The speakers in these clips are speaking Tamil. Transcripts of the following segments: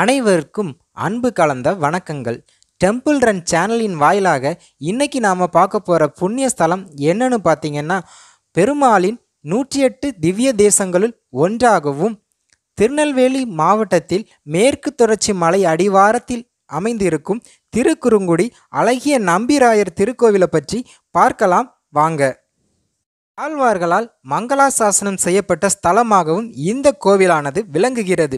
அனைவருக்கும் அன்பு கலந்த வணக்கங்கள் டெம்பிள் ரன் சேனலின் வாயிலாக இன்றைக்கி நாம் பார்க்க போகிற புண்ணிய ஸ்தலம் என்னன்னு பார்த்தீங்கன்னா பெருமாளின் நூற்றி எட்டு திவ்ய தேசங்களுள் ஒன்றாகவும் திருநெல்வேலி மாவட்டத்தில் மேற்கு தொடர்ச்சி மலை அடிவாரத்தில் அமைந்திருக்கும் திருக்குறுங்குடி அழகிய நம்பிராயர் திருக்கோவிலை பற்றி பார்க்கலாம் வாங்க ஆழ்வார்களால் மங்களாசாசனம் செய்யப்பட்ட ஸ்தலமாகவும் இந்த கோவிலானது விளங்குகிறது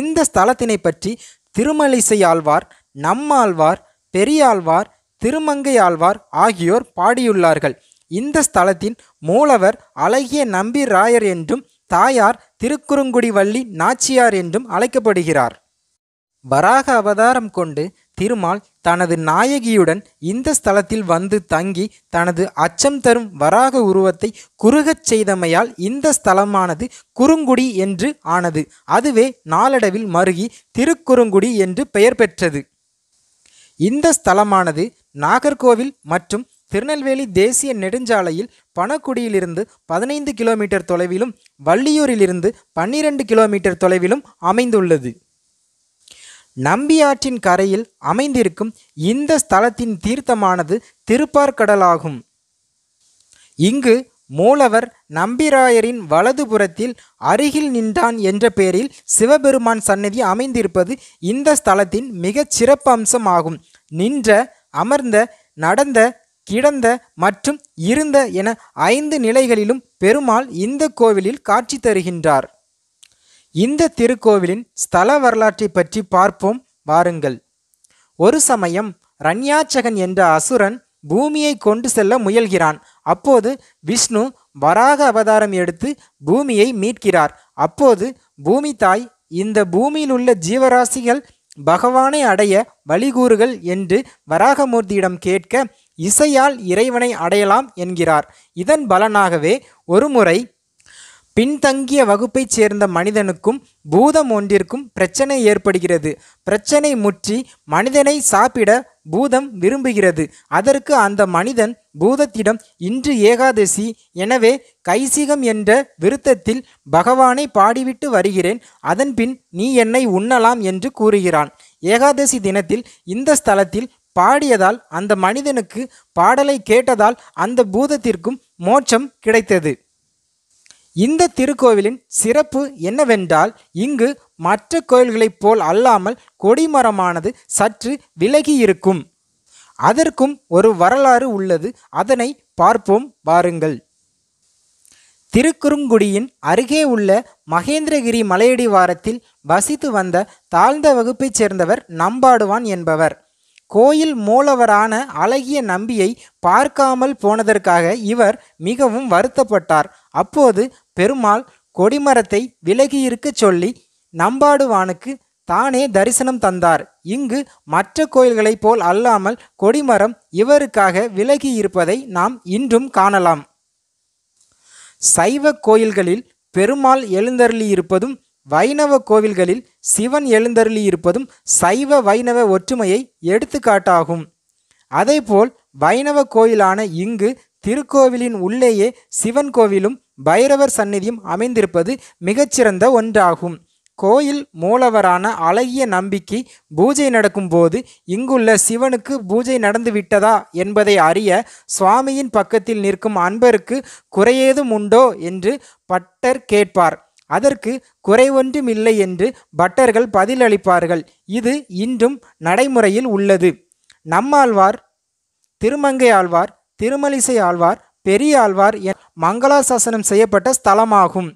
இந்த ஸ்தலத்தினை பற்றி திருமலிசை ஆழ்வார் நம்மாழ்வார் பெரியாழ்வார் திருமங்கை ஆழ்வார் ஆகியோர் பாடியுள்ளார்கள் இந்த ஸ்தலத்தின் மூலவர் அழகிய ராயர் என்றும் தாயார் திருக்குறுங்குடி வள்ளி நாச்சியார் என்றும் அழைக்கப்படுகிறார் வராக அவதாரம் கொண்டு திருமால் தனது நாயகியுடன் இந்த ஸ்தலத்தில் வந்து தங்கி தனது அச்சம் தரும் வராக உருவத்தை குறுகச் செய்தமையால் இந்த ஸ்தலமானது குறுங்குடி என்று ஆனது அதுவே நாளடைவில் மருகி திருக்குறுங்குடி என்று பெயர் பெற்றது இந்த ஸ்தலமானது நாகர்கோவில் மற்றும் திருநெல்வேலி தேசிய நெடுஞ்சாலையில் பணக்குடியிலிருந்து பதினைந்து கிலோமீட்டர் தொலைவிலும் வள்ளியூரிலிருந்து பன்னிரண்டு கிலோமீட்டர் தொலைவிலும் அமைந்துள்ளது நம்பியாற்றின் கரையில் அமைந்திருக்கும் இந்த ஸ்தலத்தின் தீர்த்தமானது திருப்பார்கடலாகும் இங்கு மூலவர் நம்பிராயரின் வலதுபுறத்தில் அருகில் நின்றான் என்ற பெயரில் சிவபெருமான் சன்னதி அமைந்திருப்பது இந்த ஸ்தலத்தின் மிகச் சிறப்பு அம்சமாகும் நின்ற அமர்ந்த நடந்த கிடந்த மற்றும் இருந்த என ஐந்து நிலைகளிலும் பெருமாள் இந்த கோவிலில் காட்சி தருகின்றார் இந்த திருக்கோவிலின் ஸ்தல வரலாற்றை பற்றி பார்ப்போம் வாருங்கள் ஒரு சமயம் ரண்யாச்சகன் என்ற அசுரன் பூமியை கொண்டு செல்ல முயல்கிறான் அப்போது விஷ்ணு வராக அவதாரம் எடுத்து பூமியை மீட்கிறார் அப்போது பூமி தாய் இந்த பூமியில் உள்ள ஜீவராசிகள் பகவானை அடைய வழிகூறுகள் என்று வராகமூர்த்தியிடம் கேட்க இசையால் இறைவனை அடையலாம் என்கிறார் இதன் பலனாகவே ஒருமுறை பின்தங்கிய வகுப்பைச் சேர்ந்த மனிதனுக்கும் பூதம் ஒன்றிற்கும் பிரச்சனை ஏற்படுகிறது பிரச்சனை முற்றி மனிதனை சாப்பிட பூதம் விரும்புகிறது அதற்கு அந்த மனிதன் பூதத்திடம் இன்று ஏகாதசி எனவே கைசிகம் என்ற விருத்தத்தில் பகவானை பாடிவிட்டு வருகிறேன் அதன்பின் நீ என்னை உண்ணலாம் என்று கூறுகிறான் ஏகாதசி தினத்தில் இந்த ஸ்தலத்தில் பாடியதால் அந்த மனிதனுக்கு பாடலை கேட்டதால் அந்த பூதத்திற்கும் மோட்சம் கிடைத்தது இந்த திருக்கோவிலின் சிறப்பு என்னவென்றால் இங்கு மற்ற கோயில்களைப் போல் அல்லாமல் கொடிமரமானது சற்று விலகி இருக்கும் அதற்கும் ஒரு வரலாறு உள்ளது அதனை பார்ப்போம் வாருங்கள் திருக்குறுங்குடியின் அருகே உள்ள மகேந்திரகிரி மலையடி வாரத்தில் வசித்து வந்த தாழ்ந்த வகுப்பைச் சேர்ந்தவர் நம்பாடுவான் என்பவர் கோயில் மூலவரான அழகிய நம்பியை பார்க்காமல் போனதற்காக இவர் மிகவும் வருத்தப்பட்டார் அப்போது பெருமாள் கொடிமரத்தை விலகியிருக்கச் சொல்லி நம்பாடுவானுக்கு தானே தரிசனம் தந்தார் இங்கு மற்ற கோயில்களைப் போல் அல்லாமல் கொடிமரம் இவருக்காக விலகி இருப்பதை நாம் இன்றும் காணலாம் சைவ கோயில்களில் பெருமாள் எழுந்தருளியிருப்பதும் வைணவ கோவில்களில் சிவன் எழுந்தருளியிருப்பதும் சைவ வைணவ ஒற்றுமையை எடுத்துக்காட்டாகும் அதேபோல் வைணவ கோயிலான இங்கு திருக்கோவிலின் உள்ளேயே சிவன் கோவிலும் பைரவர் சந்நிதியும் அமைந்திருப்பது மிகச்சிறந்த ஒன்றாகும் கோயில் மூலவரான அழகிய நம்பிக்கை பூஜை நடக்கும்போது இங்குள்ள சிவனுக்கு பூஜை நடந்து விட்டதா என்பதை அறிய சுவாமியின் பக்கத்தில் நிற்கும் அன்பருக்கு குறையேதும் உண்டோ என்று பட்டர் கேட்பார் அதற்கு குறை ஒன்றும் இல்லை என்று பட்டர்கள் பதிலளிப்பார்கள் இது இன்றும் நடைமுறையில் உள்ளது நம்மாழ்வார் திருமங்கை ஆழ்வார் திருமலிசை ஆழ்வார் பெரியாழ்வார் மங்களாசாசனம் செய்யப்பட்ட ஸ்தலமாகும்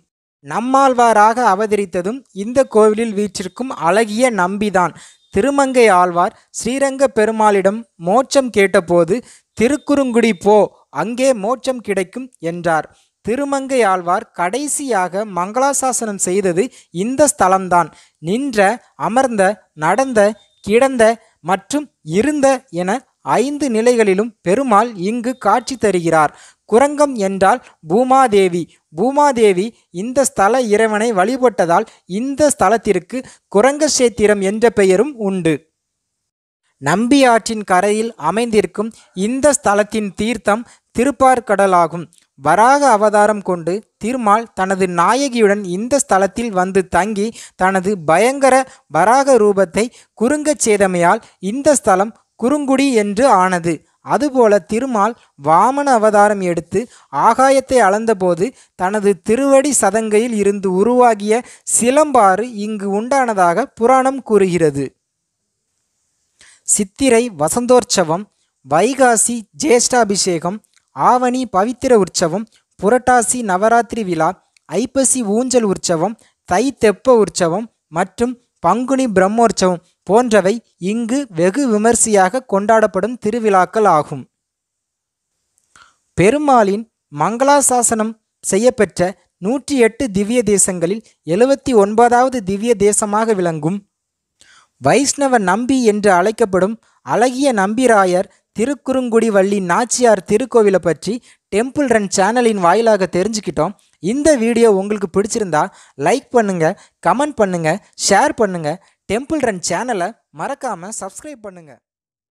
நம்மாழ்வாராக அவதரித்ததும் இந்த கோவிலில் வீற்றிருக்கும் அழகிய நம்பிதான் திருமங்கை ஆழ்வார் ஸ்ரீரங்க பெருமாளிடம் மோட்சம் கேட்டபோது திருக்குறுங்குடி போ அங்கே மோட்சம் கிடைக்கும் என்றார் திருமங்கை ஆழ்வார் கடைசியாக மங்களாசாசனம் செய்தது இந்த ஸ்தலம்தான் நின்ற அமர்ந்த நடந்த கிடந்த மற்றும் இருந்த என ஐந்து நிலைகளிலும் பெருமாள் இங்கு காட்சி தருகிறார் குரங்கம் என்றால் பூமாதேவி பூமாதேவி இந்த ஸ்தல இறைவனை வழிபட்டதால் இந்த ஸ்தலத்திற்கு குரங்கசேத்திரம் என்ற பெயரும் உண்டு நம்பியாற்றின் கரையில் அமைந்திருக்கும் இந்த ஸ்தலத்தின் தீர்த்தம் திருப்பார்கடலாகும் வராக அவதாரம் கொண்டு திருமால் தனது நாயகியுடன் இந்த ஸ்தலத்தில் வந்து தங்கி தனது பயங்கர வராக ரூபத்தை குறுங்கச் சேதமையால் இந்த ஸ்தலம் குறுங்குடி என்று ஆனது அதுபோல திருமால் வாமன அவதாரம் எடுத்து ஆகாயத்தை அளந்தபோது தனது திருவடி சதங்கையில் இருந்து உருவாகிய சிலம்பாறு இங்கு உண்டானதாக புராணம் கூறுகிறது சித்திரை வசந்தோற்சவம் வைகாசி ஜேஷ்டாபிஷேகம் ஆவணி பவித்திர உற்சவம் புரட்டாசி நவராத்திரி விழா ஐப்பசி ஊஞ்சல் உற்சவம் தை தெப்ப உற்சவம் மற்றும் பங்குனி பிரம்மோற்சவம் போன்றவை இங்கு வெகு விமர்சையாக கொண்டாடப்படும் திருவிழாக்கள் ஆகும் பெருமாளின் மங்களாசாசனம் செய்யப்பெற்ற நூற்றி எட்டு திவ்ய தேசங்களில் எழுவத்தி ஒன்பதாவது திவ்ய தேசமாக விளங்கும் வைஷ்ணவ நம்பி என்று அழைக்கப்படும் அழகிய நம்பிராயர் திருக்குறுங்குடி வள்ளி நாச்சியார் திருக்கோவிலை பற்றி டெம்பிள் ரன் சேனலின் வாயிலாக தெரிஞ்சுக்கிட்டோம் இந்த வீடியோ உங்களுக்கு பிடிச்சிருந்தா லைக் பண்ணுங்கள் கமெண்ட் பண்ணுங்கள் ஷேர் பண்ணுங்கள் டெம்பிள் ரன் சேனலை மறக்காமல் சப்ஸ்கிரைப் பண்ணுங்கள்